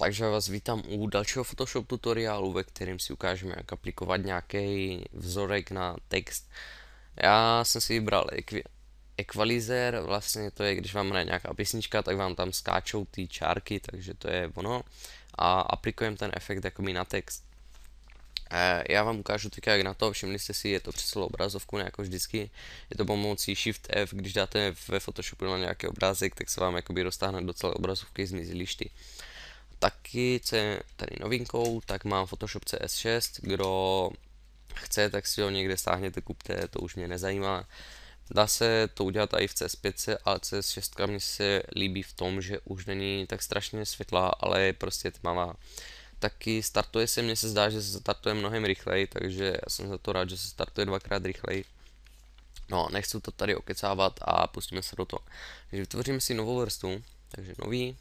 Takže vás vítám u dalšího Photoshop tutoriálu, ve kterém si ukážeme, jak aplikovat nějaký vzorek na text. Já jsem si vybral equalizer, vlastně to je, když vám hraje nějaká písnička, tak vám tam skáčou ty čárky, takže to je ono. A aplikujeme ten efekt mi na text. Já vám ukážu teď jak na to, všimli jste si, je to přes celou obrazovku, ne jako vždycky. Je to pomocí Shift F, když dáte ve Photoshopu na nějaký obrázek, tak se vám jakoby roztáhne do celé obrazovky zmizí lišty. Taky, co je tady novinkou, tak mám Photoshop CS6, kdo chce, tak si ho někde stáhněte, kupte, to už mě nezajímá. Dá se to udělat i v CS5, ale CS6 mi se líbí v tom, že už není tak strašně světlá, ale je prostě tmavá. Taky startuje se, mně se zdá, že se startuje mnohem rychleji, takže já jsem za to rád, že se startuje dvakrát rychleji. No, nechci to tady okecávat a pustíme se do toho. Takže vytvoříme si novou vrstvu, takže nový,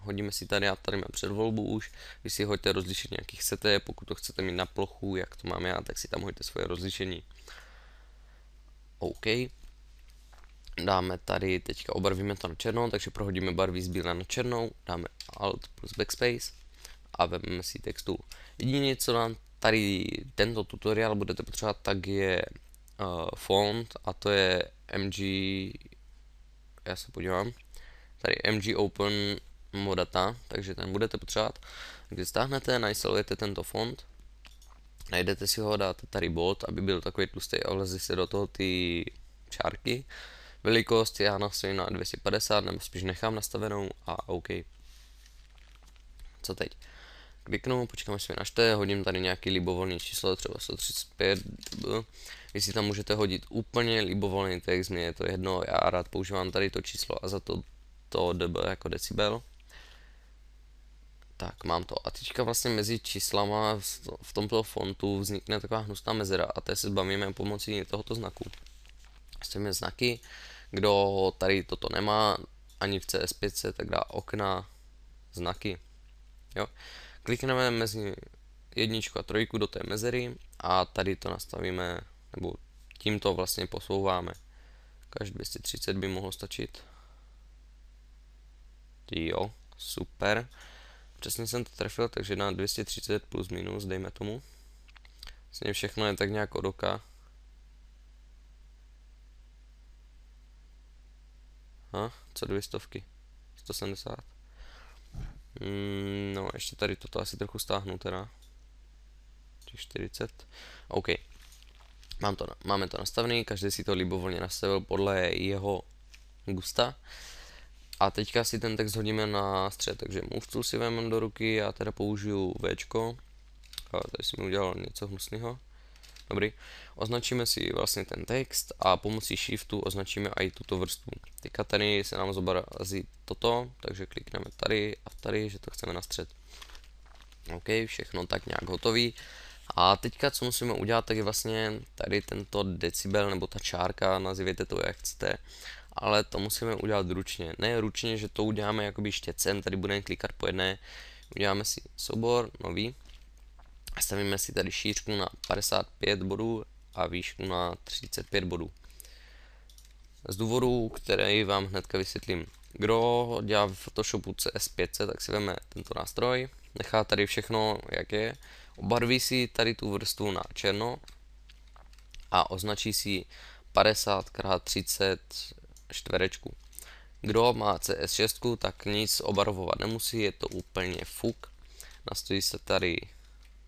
hodíme si tady, já tady mám předvolbu už, vy si hoďte rozlišení, jaký chcete, pokud to chcete mít na plochu, jak to mám já, tak si tam hoďte svoje rozlišení. OK. Dáme tady, teďka obarvíme to na černou, takže prohodíme barvy z bílé na černou, dáme Alt plus Backspace a vezmeme si textu. Jediné, co nám tady tento tutoriál budete potřebovat, tak je uh, font a to je MG, já se podívám, tady MG Open mu data, takže ten budete potřebovat. Když stáhnete, nainstalujete tento fond, najdete si ho, dáte tady bod, aby byl takový tlustý a vlezli se do toho ty čárky. Velikost já nastavím na 250, nebo spíš nechám nastavenou a OK. Co teď? Kliknu, počkám, až se mi našte, hodím tady nějaký libovolný číslo, třeba 135, vy si tam můžete hodit úplně libovolný text, mě je to jedno, já rád používám tady to číslo a za to to dB jako decibel. Tak, mám to. A teďka vlastně mezi číslama v tomto fontu vznikne taková hnusná mezera a to se zbavíme pomocí tohoto znaku. Stejně znaky, kdo tady toto nemá, ani v CS5, tak dá okna, znaky. Jo? Klikneme mezi jedničku a trojku do té mezery a tady to nastavíme, nebo tím to vlastně posouváme. Každý 230 by mohlo stačit. Jo, super. Přesně jsem to trefil, takže na 230 plus minus, dejme tomu. Vlastně všechno je tak nějak od oka. Ha, co dvě stovky? 170. Mm, no, ještě tady toto asi trochu stáhnu teda. 40. OK. Mám to, máme to nastavený, každý si to libovolně nastavil podle jeho gusta. A teďka si ten text hodíme na střed, takže move tool si vezmu do ruky, já teda použiju V, tady jsem udělal něco hnusného. Dobrý. Označíme si vlastně ten text a pomocí shiftu označíme i tuto vrstvu. Teďka tady se nám zobrazí toto, takže klikneme tady a tady, že to chceme na střed. OK, všechno tak nějak hotový. A teďka, co musíme udělat, tak je vlastně tady tento decibel nebo ta čárka, nazývejte to jak chcete, ale to musíme udělat ručně. Ne ručně, že to uděláme jakoby štěcem, tady budeme klikat po jedné, uděláme si soubor, nový, stavíme si tady šířku na 55 bodů a výšku na 35 bodů. Z důvodu, který vám hnedka vysvětlím. Kdo dělá v Photoshopu CS500, tak si veme tento nástroj, nechá tady všechno, jak je, obarví si tady tu vrstvu na černo a označí si 50 x 30 čtverečku. Kdo má CS6, tak nic obarvovat nemusí, je to úplně fuk. Nastojí se tady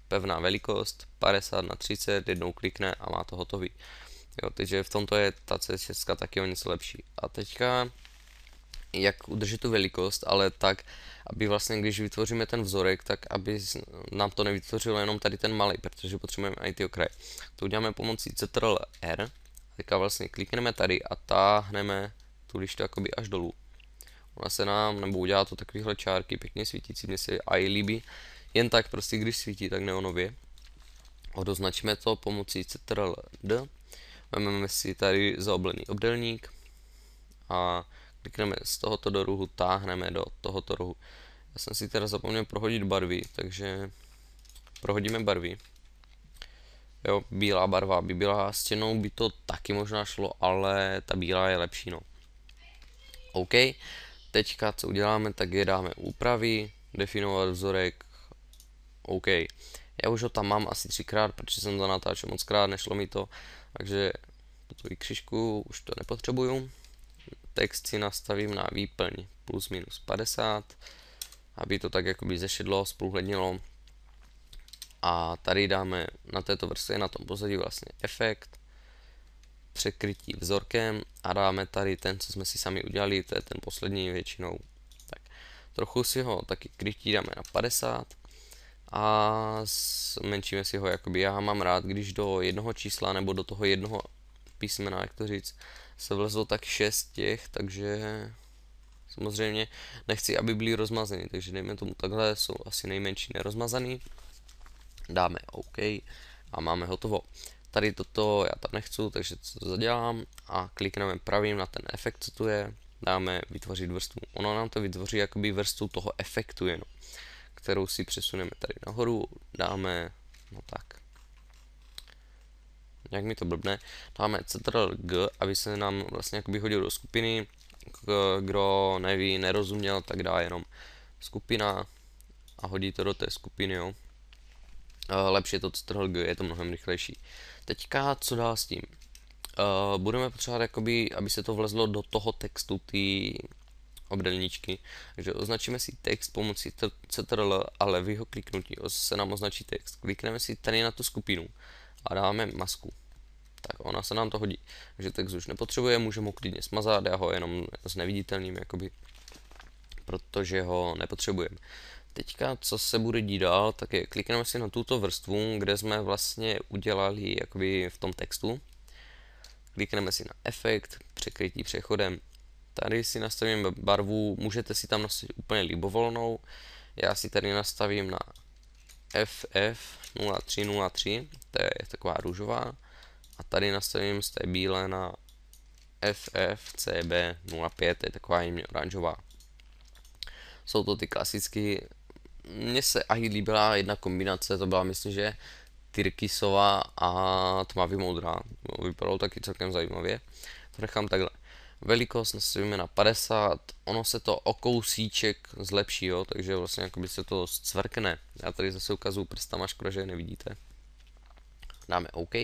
pevná velikost, 50 na 30, jednou klikne a má to hotový. Jo, takže v tomto je ta C6 taky o něco lepší. A teďka, jak udržet tu velikost, ale tak, aby vlastně, když vytvoříme ten vzorek, tak aby nám to nevytvořilo jenom tady ten malý, protože potřebujeme i ty okraje. To uděláme pomocí Ctrl R teďka vlastně klikneme tady a táhneme tu lištu jakoby až dolů. Ona se nám, nebo udělá to takovýhle čárky, pěkně svítící, mě se i líbí. Jen tak prostě, když svítí, tak neonově. Odoznačíme to pomocí Ctrl D. Vememe si tady zaoblený obdelník a klikneme z tohoto do rohu, táhneme do tohoto rohu. Já jsem si teda zapomněl prohodit barvy, takže prohodíme barvy. Jo, bílá barva by byla stěnou, by to taky možná šlo, ale ta bílá je lepší, no. OK, teďka co uděláme, tak je dáme úpravy, definovat vzorek, OK. Já už ho tam mám asi třikrát, protože jsem to natáčel moc krát, nešlo mi to, takže tuto křižku už to nepotřebuju. Text si nastavím na výplň plus minus 50, aby to tak jakoby zešedlo, spoluhlednilo a tady dáme na této vrstvě, na tom pozadí vlastně efekt, překrytí vzorkem a dáme tady ten, co jsme si sami udělali, to je ten poslední většinou. Tak trochu si ho taky krytí dáme na 50 a zmenšíme si ho, jakoby já mám rád, když do jednoho čísla nebo do toho jednoho písmena, jak to říct, se vlezlo tak 6 těch, takže samozřejmě nechci, aby byly rozmazeny, takže dejme tomu takhle, jsou asi nejmenší nerozmazaný dáme OK a máme hotovo. Tady toto já tam nechci, takže co to zadělám a klikneme pravým na ten efekt, co tu je, dáme vytvořit vrstvu. Ono nám to vytvoří jakoby vrstvu toho efektu jenom, kterou si přesuneme tady nahoru, dáme, no tak, jak mi to blbne, dáme Ctrl G, aby se nám vlastně jakoby hodil do skupiny, kdo neví, nerozuměl, tak dá jenom skupina a hodí to do té skupiny, jo. Eh, lepší je to CTRL-G, je to mnohem rychlejší. Teďka, co dál s tím? Uh, budeme potřebovat, jakoby, aby se to vlezlo do toho textu ty obdelníčky. Takže označíme si text pomocí CTRL v jeho kliknutí se nám označí text. Klikneme si tady na tu skupinu a dáme masku. Tak ona se nám to hodí. Takže text už nepotřebuje, můžeme ho klidně smazat, já ho jenom s neviditelným, jakoby, protože ho nepotřebujeme. Teďka, co se bude dít dál, tak je, klikneme si na tuto vrstvu, kde jsme vlastně udělali jakoby v tom textu. Klikneme si na efekt, překrytí přechodem. Tady si nastavíme barvu, můžete si tam nastavit úplně libovolnou. Já si tady nastavím na FF0303, to je taková růžová. A tady nastavím z té bílé na FFCB05, to je taková jemně oranžová. Jsou to ty klasické mně se i líbila jedna kombinace, to byla myslím, že Tyrkisová a tmavý modrá. No, vypadalo taky celkem zajímavě. To nechám takhle. Velikost nastavíme na 50, ono se to o kousíček zlepší, jo, takže vlastně jakoby se to zcvrkne. Já tady zase ukazuju prstama, škoda, že je nevidíte. Dáme OK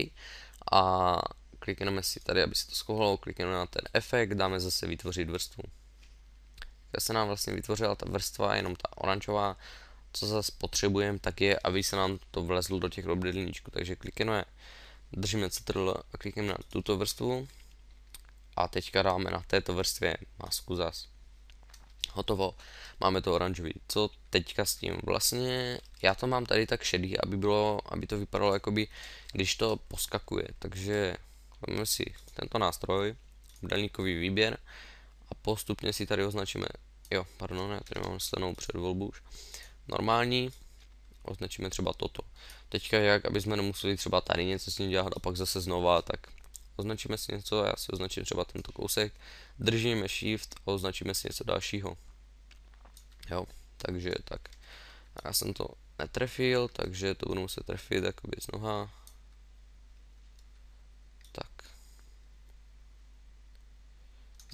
a klikneme si tady, aby se to schovalo, klikneme na ten efekt, dáme zase vytvořit vrstvu. Já se nám vlastně vytvořila ta vrstva, jenom ta oranžová, co zase potřebujeme, tak je, aby se nám to vlezlo do těch obdelníčků. Takže klikneme, držíme CTRL a klikneme na tuto vrstvu a teďka dáme na této vrstvě masku zas. Hotovo, máme to oranžový. Co teďka s tím? Vlastně já to mám tady tak šedý, aby, bylo, aby to vypadalo jakoby, když to poskakuje. Takže vezmeme si tento nástroj, obdelníkový výběr a postupně si tady označíme, jo, pardon, já tady mám stanou předvolbu už normální, označíme třeba toto. Teďka jak, aby jsme nemuseli třeba tady něco s ním dělat a pak zase znova, tak označíme si něco, já si označím třeba tento kousek, držíme shift a označíme si něco dalšího. Jo, takže tak. já jsem to netrefil, takže to budu muset trefit jakoby z noha.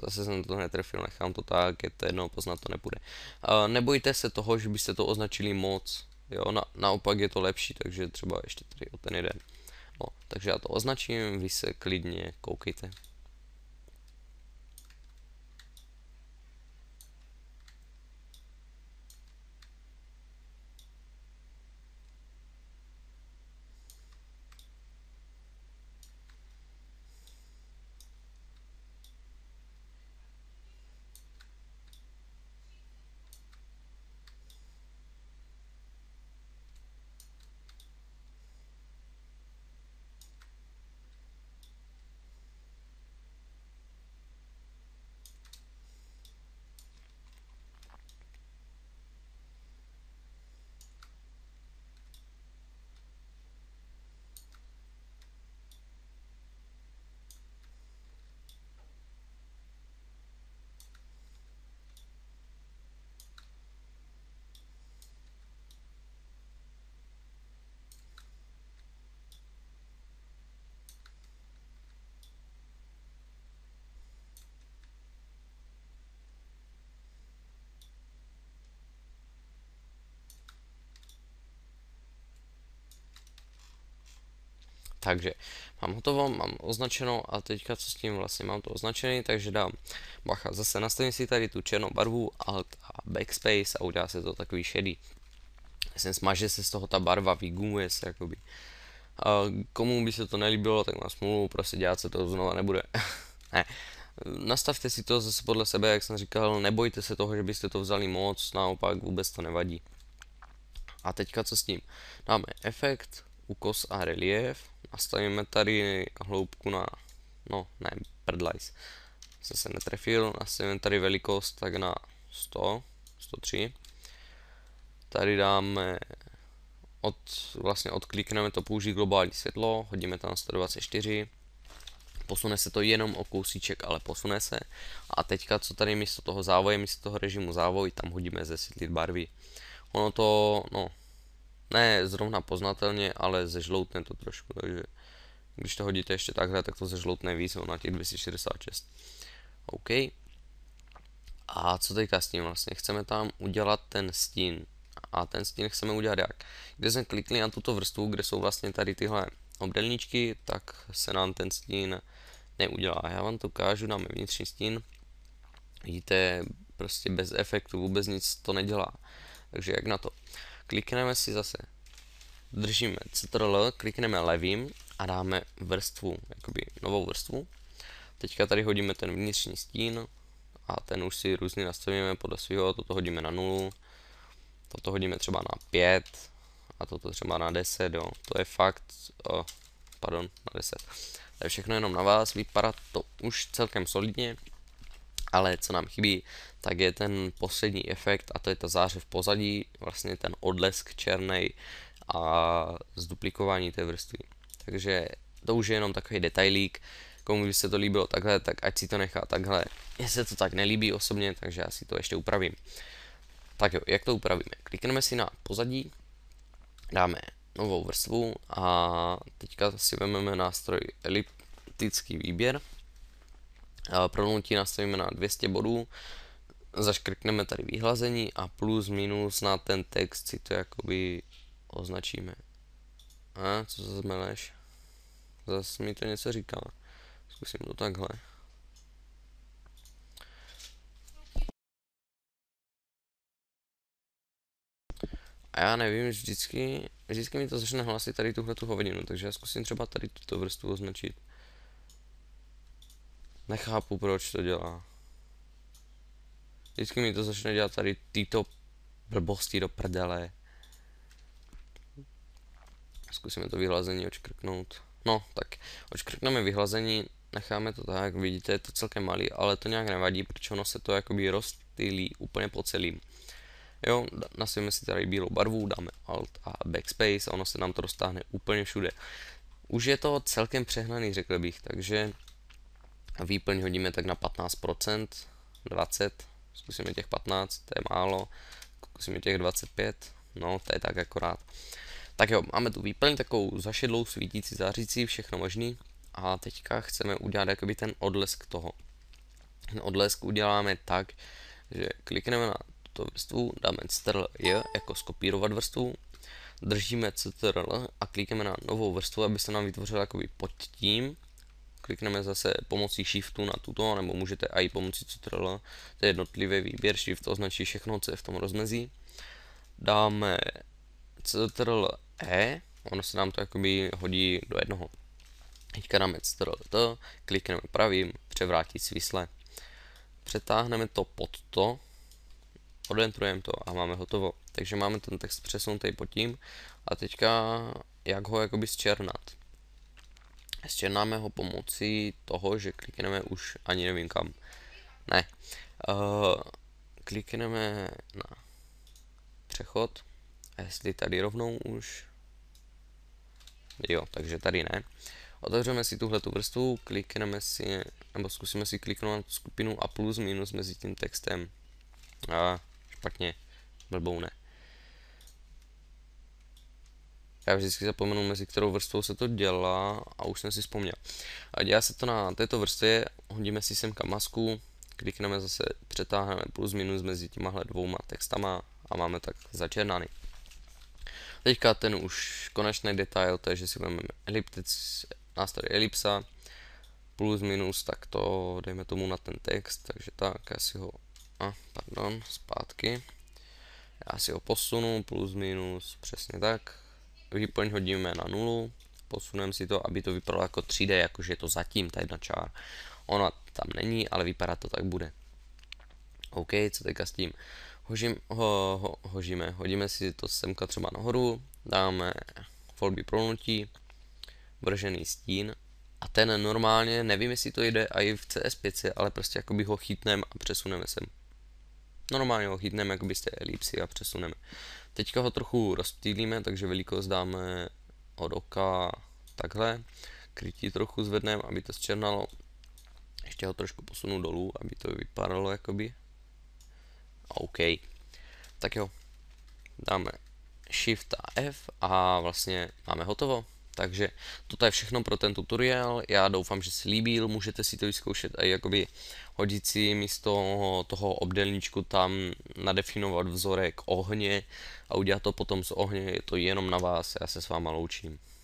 Zase jsem to netrefil, nechám to tak, je to jedno, poznat to nebude. Uh, nebojte se toho, že byste to označili moc, jo, na, naopak je to lepší, takže třeba ještě tady o ten jeden. No, takže já to označím, vy se klidně koukejte. Takže mám hotovo, mám označeno a teďka co s tím vlastně mám to označený, takže dám bacha, zase nastavím si tady tu černou barvu, alt a backspace a udělá se to takový šedý. Jsem smaže se z toho ta barva, vygumuje se jakoby. A komu by se to nelíbilo, tak má smůlu, prostě dělat se to znova nebude. ne. Nastavte si to zase podle sebe, jak jsem říkal, nebojte se toho, že byste to vzali moc, naopak vůbec to nevadí. A teďka co s tím? Dáme efekt, ukos a relief a stavíme tady hloubku na, no ne, prdlajs, jsem se netrefil, nastavíme tady velikost tak na 100, 103, tady dáme, od, vlastně odklikneme to použít globální světlo, hodíme tam 124, posune se to jenom o kousíček, ale posune se. A teďka, co tady místo toho závoje, místo toho režimu závoj, tam hodíme zesvětlit barvy. Ono to, no, ne zrovna poznatelně, ale zežloutne to trošku, takže když to hodíte ještě takhle, tak to zežloutne víc, na těch 266. OK. A co teďka s tím vlastně? Chceme tam udělat ten stín. A ten stín chceme udělat jak? Když jsme klikli na tuto vrstvu, kde jsou vlastně tady tyhle obdelníčky, tak se nám ten stín neudělá. Já vám to ukážu, dáme vnitřní stín. Vidíte, prostě bez efektu vůbec nic to nedělá. Takže jak na to? Klikneme si zase, držíme CTRL, klikneme levým a dáme vrstvu, jakoby novou vrstvu. Teďka tady hodíme ten vnitřní stín a ten už si různě nastavíme podle svého, toto hodíme na nulu, toto hodíme třeba na 5 a toto třeba na 10, jo. To je fakt, oh, pardon, na 10. To je všechno jenom na vás, vypadá to už celkem solidně ale co nám chybí, tak je ten poslední efekt a to je ta záře v pozadí, vlastně ten odlesk černý a zduplikování té vrstvy. Takže to už je jenom takový detailík, komu by se to líbilo takhle, tak ať si to nechá takhle. Mně se to tak nelíbí osobně, takže já si to ještě upravím. Tak jo, jak to upravíme? Klikneme si na pozadí, dáme novou vrstvu a teďka si vezmeme nástroj eliptický výběr Pronutí nastavíme na 200 bodů, zaškrkneme tady vyhlazení a plus minus na ten text si to jakoby označíme. A co zase meleš? Zase mi to něco říká. Zkusím to takhle. A já nevím, vždycky, vždycky mi to začne hlasit tady tuhle tu hovinu, takže já zkusím třeba tady tuto vrstvu označit. Nechápu, proč to dělá. Vždycky mi to začne dělat tady tyto blbosti do prdele. Zkusíme to vyhlazení očkrknout. No, tak očkrkneme vyhlazení, necháme to tak, vidíte, je to celkem malý, ale to nějak nevadí, protože ono se to jakoby rozptýlí úplně po celým. Jo, nasvíme si tady bílou barvu, dáme Alt a Backspace a ono se nám to roztáhne úplně všude. Už je to celkem přehnaný, řekl bych, takže Výplň hodíme tak na 15%, 20, zkusíme těch 15, to je málo, zkusíme těch 25, no to je tak akorát. Tak jo, máme tu výplň takovou zašedlou, svítící, zářící, všechno možný. A teďka chceme udělat jakoby ten odlesk toho. Ten odlesk uděláme tak, že klikneme na tuto vrstvu, dáme strl j jako skopírovat vrstvu, držíme ctrl a klikneme na novou vrstvu, aby se nám vytvořil jakoby pod tím klikneme zase pomocí shiftu na tuto, nebo můžete i pomocí ctrl, to je jednotlivý výběr, shift označí všechno, co je v tom rozmezí. Dáme ctrl E, ono se nám to jakoby hodí do jednoho. Teďka dáme ctrl T, klikneme pravým, převrátí svisle. Přetáhneme to pod to, odentrujeme to a máme hotovo. Takže máme ten text přesunutý pod tím a teďka jak ho jakoby zčernat sčernáme ho pomocí toho, že klikneme už ani nevím kam. Ne. Uh, klikneme na přechod. A jestli tady rovnou už. Jo, takže tady ne. Otevřeme si tuhle tu vrstvu, klikneme si, nebo zkusíme si kliknout skupinu a plus minus mezi tím textem. A špatně, blbou ne já vždycky zapomenu, mezi kterou vrstvou se to dělá a už jsem si vzpomněl. A dělá se to na této vrstvě, hodíme si semka masku, klikneme zase, přetáhneme plus minus mezi těmahle dvouma textama a máme tak začernány. Teďka ten už konečný detail, to je, že si vezmeme eliptic, nástroj elipsa, plus minus, tak to dejme tomu na ten text, takže tak, já si ho, a, pardon, zpátky, já si ho posunu, plus minus, přesně tak, druhý point hodíme na nulu, posuneme si to, aby to vypadalo jako 3D, jakože je to zatím ta jedna čára. Ona tam není, ale vypadá to tak bude. OK, co teďka s tím? Hožím, ho, ho, hožíme, hodíme si to semka třeba nahoru, dáme volby pronutí, vržený stín a ten normálně, nevím jestli to jde i v CS5, ale prostě jakoby ho chytneme a přesuneme sem. Normálně ho chytneme jakoby z té elipsy a přesuneme. Teďka ho trochu rozptýlíme, takže velikost dáme od oka takhle. Krytí trochu zvedneme, aby to zčernalo. Ještě ho trošku posunu dolů, aby to vypadalo jakoby. OK. Tak jo. Dáme Shift a F a vlastně máme hotovo. Takže toto je všechno pro ten tutoriál, já doufám, že se líbil, můžete si to vyzkoušet a jakoby hodit si místo toho obdelníčku tam nadefinovat vzorek ohně a udělat to potom z ohně, je to jenom na vás, já se s váma loučím.